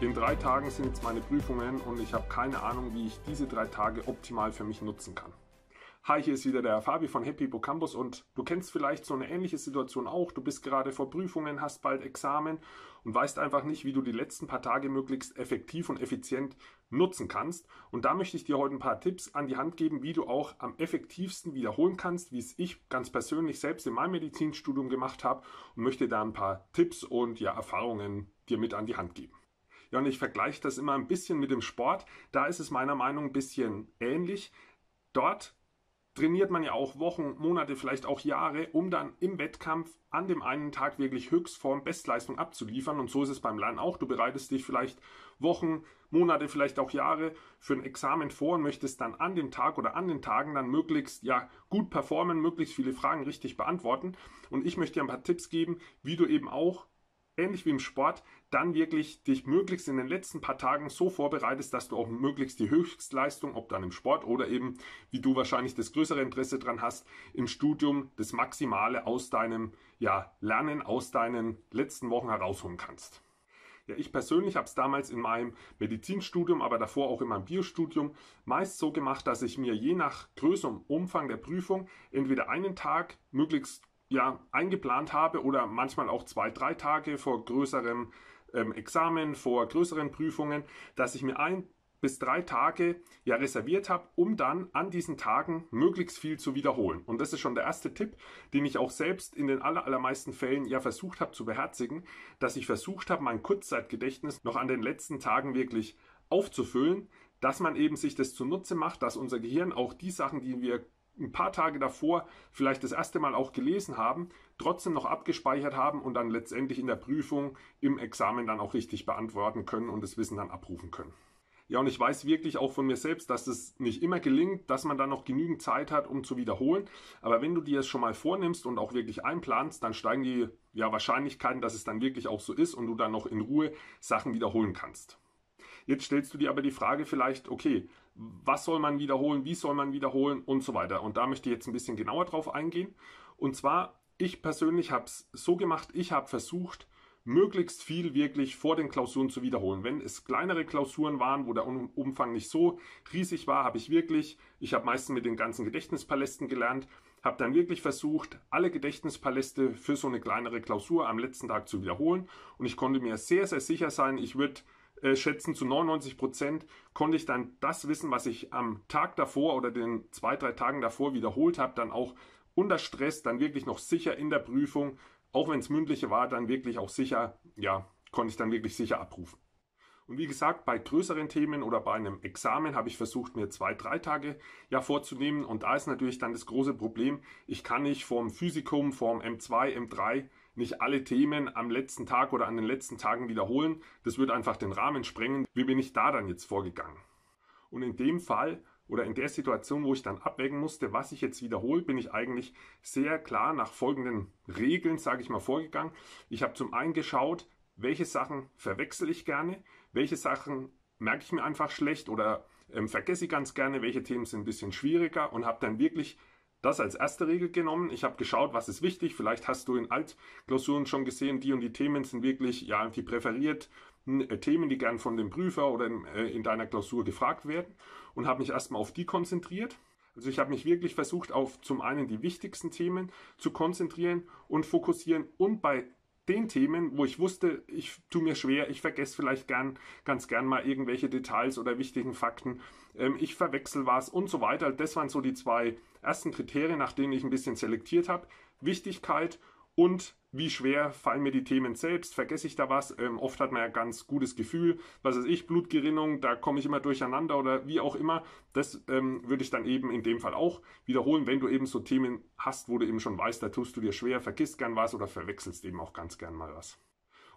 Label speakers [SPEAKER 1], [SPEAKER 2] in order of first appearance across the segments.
[SPEAKER 1] In drei Tagen sind jetzt meine Prüfungen und ich habe keine Ahnung, wie ich diese drei Tage optimal für mich nutzen kann. Hi, hier ist wieder der Fabi von Happy Hippocampus und du kennst vielleicht so eine ähnliche Situation auch. Du bist gerade vor Prüfungen, hast bald Examen und weißt einfach nicht, wie du die letzten paar Tage möglichst effektiv und effizient nutzen kannst. Und da möchte ich dir heute ein paar Tipps an die Hand geben, wie du auch am effektivsten wiederholen kannst, wie es ich ganz persönlich selbst in meinem Medizinstudium gemacht habe und möchte da ein paar Tipps und ja Erfahrungen dir mit an die Hand geben. Ja, und ich vergleiche das immer ein bisschen mit dem Sport. Da ist es meiner Meinung ein bisschen ähnlich. Dort trainiert man ja auch Wochen, Monate, vielleicht auch Jahre, um dann im Wettkampf an dem einen Tag wirklich Höchstform, Bestleistung abzuliefern. Und so ist es beim Lernen auch. Du bereitest dich vielleicht Wochen, Monate, vielleicht auch Jahre für ein Examen vor und möchtest dann an dem Tag oder an den Tagen dann möglichst ja gut performen, möglichst viele Fragen richtig beantworten. Und ich möchte dir ein paar Tipps geben, wie du eben auch ähnlich wie im Sport, dann wirklich dich möglichst in den letzten paar Tagen so vorbereitest, dass du auch möglichst die Höchstleistung, ob dann im Sport oder eben, wie du wahrscheinlich das größere Interesse daran hast, im Studium das Maximale aus deinem ja, Lernen, aus deinen letzten Wochen herausholen kannst. Ja, ich persönlich habe es damals in meinem Medizinstudium, aber davor auch in meinem Biostudium meist so gemacht, dass ich mir je nach Größe und Umfang der Prüfung entweder einen Tag möglichst ja, eingeplant habe oder manchmal auch zwei, drei Tage vor größerem ähm, Examen, vor größeren Prüfungen, dass ich mir ein bis drei Tage ja reserviert habe, um dann an diesen Tagen möglichst viel zu wiederholen. Und das ist schon der erste Tipp, den ich auch selbst in den allermeisten Fällen ja versucht habe zu beherzigen, dass ich versucht habe, mein Kurzzeitgedächtnis noch an den letzten Tagen wirklich aufzufüllen, dass man eben sich das zunutze macht, dass unser Gehirn auch die Sachen, die wir ein paar Tage davor vielleicht das erste Mal auch gelesen haben, trotzdem noch abgespeichert haben und dann letztendlich in der Prüfung im Examen dann auch richtig beantworten können und das Wissen dann abrufen können. Ja, und ich weiß wirklich auch von mir selbst, dass es nicht immer gelingt, dass man dann noch genügend Zeit hat, um zu wiederholen. Aber wenn du dir es schon mal vornimmst und auch wirklich einplanst, dann steigen die ja, Wahrscheinlichkeiten, dass es dann wirklich auch so ist und du dann noch in Ruhe Sachen wiederholen kannst. Jetzt stellst du dir aber die Frage vielleicht, okay, was soll man wiederholen, wie soll man wiederholen und so weiter. Und da möchte ich jetzt ein bisschen genauer drauf eingehen. Und zwar, ich persönlich habe es so gemacht, ich habe versucht, möglichst viel wirklich vor den Klausuren zu wiederholen. Wenn es kleinere Klausuren waren, wo der Umfang nicht so riesig war, habe ich wirklich, ich habe meistens mit den ganzen Gedächtnispalästen gelernt, habe dann wirklich versucht, alle Gedächtnispaläste für so eine kleinere Klausur am letzten Tag zu wiederholen und ich konnte mir sehr, sehr sicher sein, ich würde äh, schätzen, zu 99 Prozent konnte ich dann das Wissen, was ich am Tag davor oder den zwei, drei Tagen davor wiederholt habe, dann auch unter Stress, dann wirklich noch sicher in der Prüfung, auch wenn es mündliche war, dann wirklich auch sicher, ja, konnte ich dann wirklich sicher abrufen. Und wie gesagt, bei größeren Themen oder bei einem Examen habe ich versucht, mir zwei, drei Tage ja vorzunehmen. Und da ist natürlich dann das große Problem, ich kann nicht vorm Physikum, vorm M2, M3 nicht alle Themen am letzten Tag oder an den letzten Tagen wiederholen. Das würde einfach den Rahmen sprengen. Wie bin ich da dann jetzt vorgegangen? Und in dem Fall oder in der Situation, wo ich dann abwägen musste, was ich jetzt wiederhole, bin ich eigentlich sehr klar nach folgenden Regeln, sage ich mal, vorgegangen. Ich habe zum einen geschaut, welche Sachen verwechsel ich gerne, welche Sachen merke ich mir einfach schlecht oder ähm, vergesse ich ganz gerne, welche Themen sind ein bisschen schwieriger und habe dann wirklich das als erste Regel genommen. Ich habe geschaut, was ist wichtig. Vielleicht hast du in Altklausuren schon gesehen, die und die Themen sind wirklich ja die präferierten hm, äh, Themen, die gern von dem Prüfer oder in, äh, in deiner Klausur gefragt werden und habe mich erstmal auf die konzentriert. Also ich habe mich wirklich versucht, auf zum einen die wichtigsten Themen zu konzentrieren und fokussieren und bei den Themen, wo ich wusste, ich tue mir schwer, ich vergesse vielleicht gern, ganz gern mal irgendwelche Details oder wichtigen Fakten, ähm, ich verwechsel was und so weiter. Das waren so die zwei ersten Kriterien, nach denen ich ein bisschen selektiert habe. Wichtigkeit und wie schwer fallen mir die Themen selbst, vergesse ich da was. Ähm, oft hat man ja ganz gutes Gefühl, was weiß ich, Blutgerinnung, da komme ich immer durcheinander oder wie auch immer. Das ähm, würde ich dann eben in dem Fall auch wiederholen, wenn du eben so Themen hast, wo du eben schon weißt, da tust du dir schwer, vergisst gern was oder verwechselst eben auch ganz gern mal was.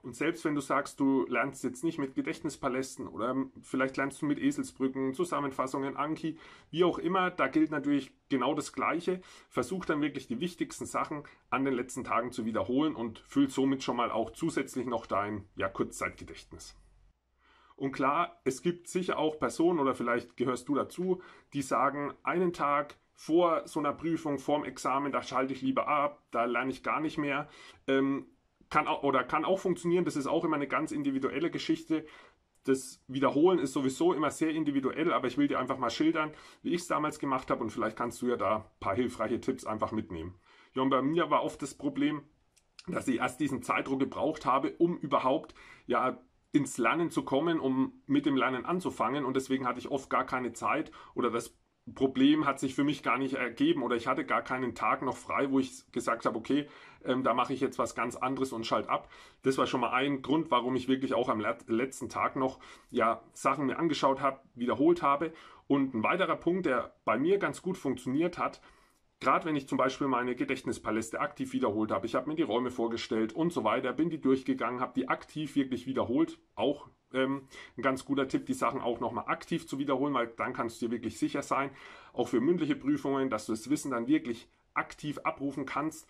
[SPEAKER 1] Und selbst wenn du sagst, du lernst jetzt nicht mit Gedächtnispalästen oder vielleicht lernst du mit Eselsbrücken, Zusammenfassungen, Anki, wie auch immer, da gilt natürlich genau das Gleiche. Versuch dann wirklich die wichtigsten Sachen an den letzten Tagen zu wiederholen und füllt somit schon mal auch zusätzlich noch dein ja, Kurzzeitgedächtnis. Und klar, es gibt sicher auch Personen oder vielleicht gehörst du dazu, die sagen, einen Tag vor so einer Prüfung, vorm Examen, da schalte ich lieber ab, da lerne ich gar nicht mehr. Ähm, kann auch, oder kann auch funktionieren. Das ist auch immer eine ganz individuelle Geschichte. Das Wiederholen ist sowieso immer sehr individuell, aber ich will dir einfach mal schildern, wie ich es damals gemacht habe und vielleicht kannst du ja da ein paar hilfreiche Tipps einfach mitnehmen. Ja, und bei mir war oft das Problem, dass ich erst diesen Zeitdruck gebraucht habe, um überhaupt ja ins Lernen zu kommen, um mit dem Lernen anzufangen und deswegen hatte ich oft gar keine Zeit oder das Problem hat sich für mich gar nicht ergeben oder ich hatte gar keinen Tag noch frei, wo ich gesagt habe, okay, ähm, da mache ich jetzt was ganz anderes und schalt ab. Das war schon mal ein Grund, warum ich wirklich auch am letzten Tag noch ja Sachen mir angeschaut habe, wiederholt habe. Und ein weiterer Punkt, der bei mir ganz gut funktioniert hat, Gerade wenn ich zum Beispiel meine Gedächtnispaläste aktiv wiederholt habe, ich habe mir die Räume vorgestellt und so weiter, bin die durchgegangen, habe die aktiv wirklich wiederholt. Auch ähm, ein ganz guter Tipp, die Sachen auch nochmal aktiv zu wiederholen, weil dann kannst du dir wirklich sicher sein, auch für mündliche Prüfungen, dass du das Wissen dann wirklich aktiv abrufen kannst.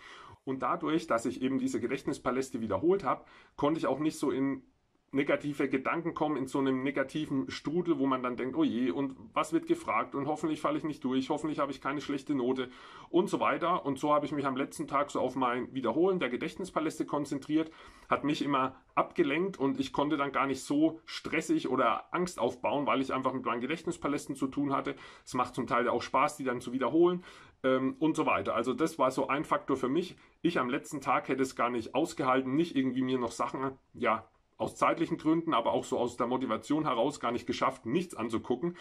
[SPEAKER 1] Und dadurch, dass ich eben diese Gedächtnispaläste wiederholt habe, konnte ich auch nicht so in negative Gedanken kommen, in so einem negativen Strudel, wo man dann denkt, oh je, und was wird gefragt und hoffentlich falle ich nicht durch, hoffentlich habe ich keine schlechte Note und so weiter. Und so habe ich mich am letzten Tag so auf mein Wiederholen der Gedächtnispaläste konzentriert, hat mich immer abgelenkt und ich konnte dann gar nicht so stressig oder Angst aufbauen, weil ich einfach mit meinen Gedächtnispalästen zu tun hatte. Es macht zum Teil auch Spaß, die dann zu wiederholen ähm, und so weiter. Also das war so ein Faktor für mich. Ich am letzten Tag hätte es gar nicht ausgehalten, nicht irgendwie mir noch Sachen, ja, aus zeitlichen Gründen, aber auch so aus der Motivation heraus gar nicht geschafft, nichts anzugucken.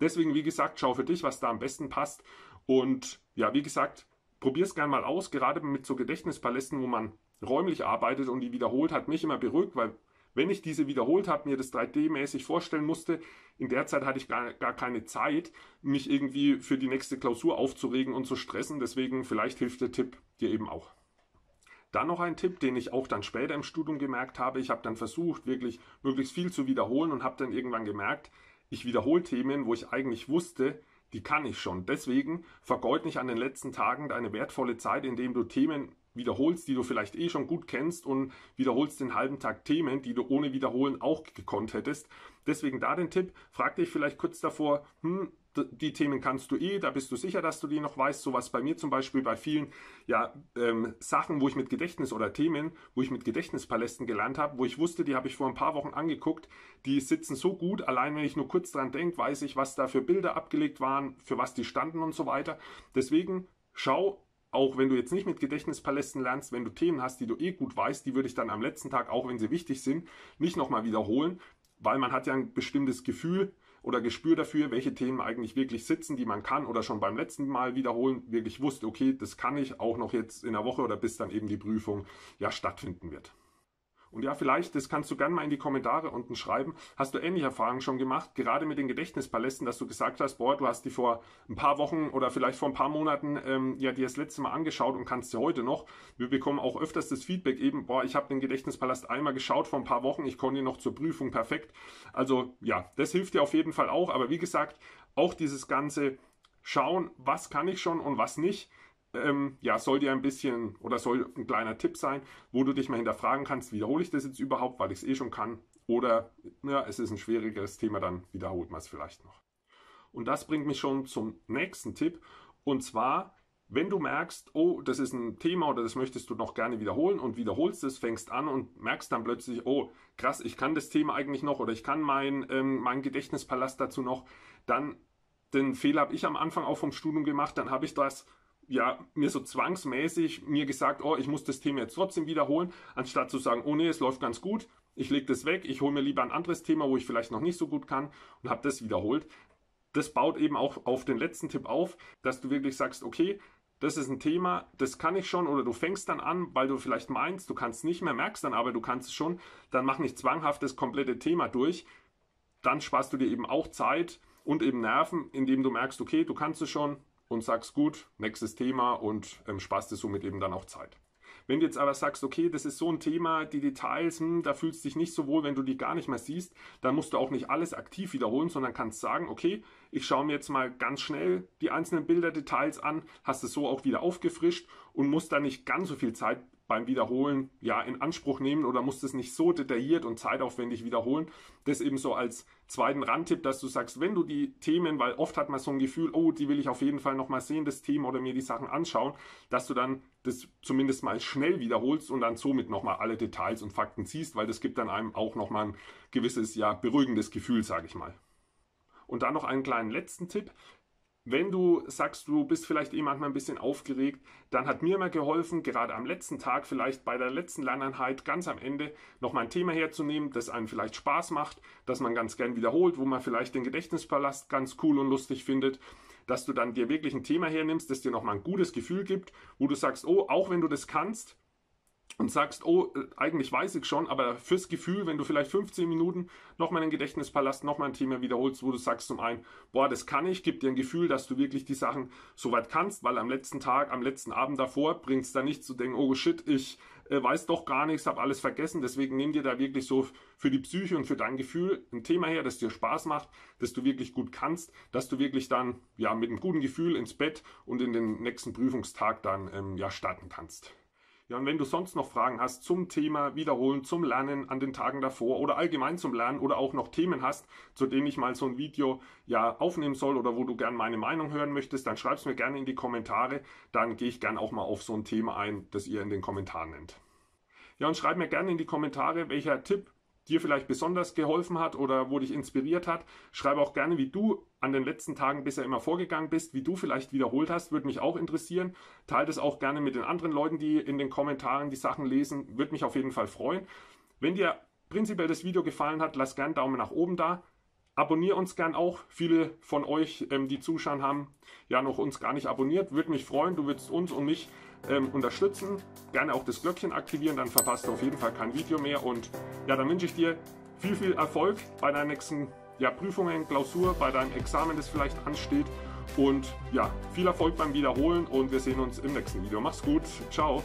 [SPEAKER 1] Deswegen, wie gesagt, schau für dich, was da am besten passt. Und ja, wie gesagt, probier's gern mal aus, gerade mit so Gedächtnispalästen, wo man räumlich arbeitet und die wiederholt, hat mich immer beruhigt, weil wenn ich diese wiederholt habe, mir das 3D-mäßig vorstellen musste, in der Zeit hatte ich gar, gar keine Zeit, mich irgendwie für die nächste Klausur aufzuregen und zu stressen. Deswegen vielleicht hilft der Tipp dir eben auch. Dann noch ein Tipp, den ich auch dann später im Studium gemerkt habe. Ich habe dann versucht, wirklich möglichst viel zu wiederholen und habe dann irgendwann gemerkt, ich wiederhole Themen, wo ich eigentlich wusste, die kann ich schon. Deswegen vergeud nicht an den letzten Tagen deine wertvolle Zeit, indem du Themen wiederholst, die du vielleicht eh schon gut kennst und wiederholst den halben Tag Themen, die du ohne Wiederholen auch gekonnt hättest. Deswegen da den Tipp, frag dich vielleicht kurz davor, hm, die Themen kannst du eh, da bist du sicher, dass du die noch weißt. So was bei mir zum Beispiel bei vielen ja, ähm, Sachen, wo ich mit Gedächtnis oder Themen, wo ich mit Gedächtnispalästen gelernt habe, wo ich wusste, die habe ich vor ein paar Wochen angeguckt, die sitzen so gut, allein wenn ich nur kurz dran denke, weiß ich, was da für Bilder abgelegt waren, für was die standen und so weiter. Deswegen schau, auch wenn du jetzt nicht mit Gedächtnispalästen lernst, wenn du Themen hast, die du eh gut weißt, die würde ich dann am letzten Tag, auch wenn sie wichtig sind, nicht nochmal wiederholen, weil man hat ja ein bestimmtes Gefühl oder Gespür dafür, welche Themen eigentlich wirklich sitzen, die man kann oder schon beim letzten Mal wiederholen, wirklich wusste, okay, das kann ich auch noch jetzt in der Woche oder bis dann eben die Prüfung ja stattfinden wird. Und ja, vielleicht, das kannst du gerne mal in die Kommentare unten schreiben, hast du ähnliche Erfahrungen schon gemacht, gerade mit den Gedächtnispalästen, dass du gesagt hast, boah, du hast die vor ein paar Wochen oder vielleicht vor ein paar Monaten ähm, ja dir das letzte Mal angeschaut und kannst sie heute noch. Wir bekommen auch öfters das Feedback eben, boah, ich habe den Gedächtnispalast einmal geschaut vor ein paar Wochen, ich konnte ihn noch zur Prüfung perfekt. Also ja, das hilft dir auf jeden Fall auch, aber wie gesagt, auch dieses ganze Schauen, was kann ich schon und was nicht, ähm, ja, soll dir ein bisschen oder soll ein kleiner Tipp sein, wo du dich mal hinterfragen kannst, wiederhole ich das jetzt überhaupt, weil ich es eh schon kann, oder ja, es ist ein schwierigeres Thema, dann wiederholt man es vielleicht noch. Und das bringt mich schon zum nächsten Tipp, und zwar, wenn du merkst, oh, das ist ein Thema oder das möchtest du noch gerne wiederholen und wiederholst es, fängst an und merkst dann plötzlich, oh, krass, ich kann das Thema eigentlich noch oder ich kann mein, ähm, mein Gedächtnispalast dazu noch, dann den Fehler habe ich am Anfang auch vom Studium gemacht, dann habe ich das ja, mir so zwangsmäßig mir gesagt, oh, ich muss das Thema jetzt trotzdem wiederholen, anstatt zu sagen, oh nee, es läuft ganz gut, ich lege das weg, ich hole mir lieber ein anderes Thema, wo ich vielleicht noch nicht so gut kann und habe das wiederholt. Das baut eben auch auf den letzten Tipp auf, dass du wirklich sagst, okay, das ist ein Thema, das kann ich schon, oder du fängst dann an, weil du vielleicht meinst, du kannst nicht mehr, merkst dann aber, du kannst es schon, dann mach nicht zwanghaft das komplette Thema durch. Dann sparst du dir eben auch Zeit und eben Nerven, indem du merkst, okay, du kannst es schon, und sagst, gut, nächstes Thema und ähm, sparst dir somit eben dann auch Zeit. Wenn du jetzt aber sagst, okay, das ist so ein Thema, die Details, hm, da fühlst du dich nicht so wohl, wenn du die gar nicht mehr siehst, dann musst du auch nicht alles aktiv wiederholen, sondern kannst sagen, okay, ich schaue mir jetzt mal ganz schnell die einzelnen Bilder, Details an, hast es so auch wieder aufgefrischt und musst da nicht ganz so viel Zeit beim Wiederholen ja in Anspruch nehmen oder musst es nicht so detailliert und zeitaufwendig wiederholen. Das eben so als zweiten Randtipp, dass du sagst, wenn du die Themen, weil oft hat man so ein Gefühl, oh, die will ich auf jeden Fall nochmal sehen, das Thema oder mir die Sachen anschauen, dass du dann das zumindest mal schnell wiederholst und dann somit nochmal alle Details und Fakten siehst, weil das gibt dann einem auch nochmal ein gewisses, ja, beruhigendes Gefühl, sage ich mal. Und dann noch einen kleinen letzten Tipp. Wenn du sagst, du bist vielleicht eh manchmal ein bisschen aufgeregt, dann hat mir immer geholfen, gerade am letzten Tag, vielleicht bei der letzten Lerneinheit, ganz am Ende, nochmal ein Thema herzunehmen, das einem vielleicht Spaß macht, das man ganz gern wiederholt, wo man vielleicht den Gedächtnispalast ganz cool und lustig findet, dass du dann dir wirklich ein Thema hernimmst, das dir nochmal ein gutes Gefühl gibt, wo du sagst, oh, auch wenn du das kannst, und sagst, oh, äh, eigentlich weiß ich schon, aber fürs Gefühl, wenn du vielleicht 15 Minuten nochmal einen Gedächtnispalast, nochmal ein Thema wiederholst, wo du sagst zum einen, boah, das kann ich, gibt dir ein Gefühl, dass du wirklich die Sachen soweit kannst, weil am letzten Tag, am letzten Abend davor bringst da nicht zu denken, oh shit, ich äh, weiß doch gar nichts, habe alles vergessen, deswegen nimm dir da wirklich so für die Psyche und für dein Gefühl ein Thema her, das dir Spaß macht, das du wirklich gut kannst, dass du wirklich dann, ja, mit einem guten Gefühl ins Bett und in den nächsten Prüfungstag dann, ähm, ja, starten kannst. Ja, und wenn du sonst noch Fragen hast zum Thema Wiederholen, zum Lernen an den Tagen davor oder allgemein zum Lernen oder auch noch Themen hast, zu denen ich mal so ein Video ja aufnehmen soll oder wo du gerne meine Meinung hören möchtest, dann schreib es mir gerne in die Kommentare. Dann gehe ich gerne auch mal auf so ein Thema ein, das ihr in den Kommentaren nennt. Ja, und schreib mir gerne in die Kommentare, welcher Tipp dir vielleicht besonders geholfen hat oder wo dich inspiriert hat. Schreibe auch gerne, wie du an den letzten Tagen bisher immer vorgegangen bist, wie du vielleicht wiederholt hast, würde mich auch interessieren. Teile das auch gerne mit den anderen Leuten, die in den Kommentaren die Sachen lesen, würde mich auf jeden Fall freuen. Wenn dir prinzipiell das Video gefallen hat, lass gerne Daumen nach oben da. Abonniert uns gern auch. Viele von euch, ähm, die zuschauen, haben ja noch uns gar nicht abonniert. Würde mich freuen, du würdest uns und mich ähm, unterstützen. Gerne auch das Glöckchen aktivieren, dann verpasst du auf jeden Fall kein Video mehr. Und ja, dann wünsche ich dir viel, viel Erfolg bei deinen nächsten ja, Prüfungen, Klausur, bei deinem Examen, das vielleicht ansteht. Und ja, viel Erfolg beim Wiederholen und wir sehen uns im nächsten Video. Mach's gut. Ciao.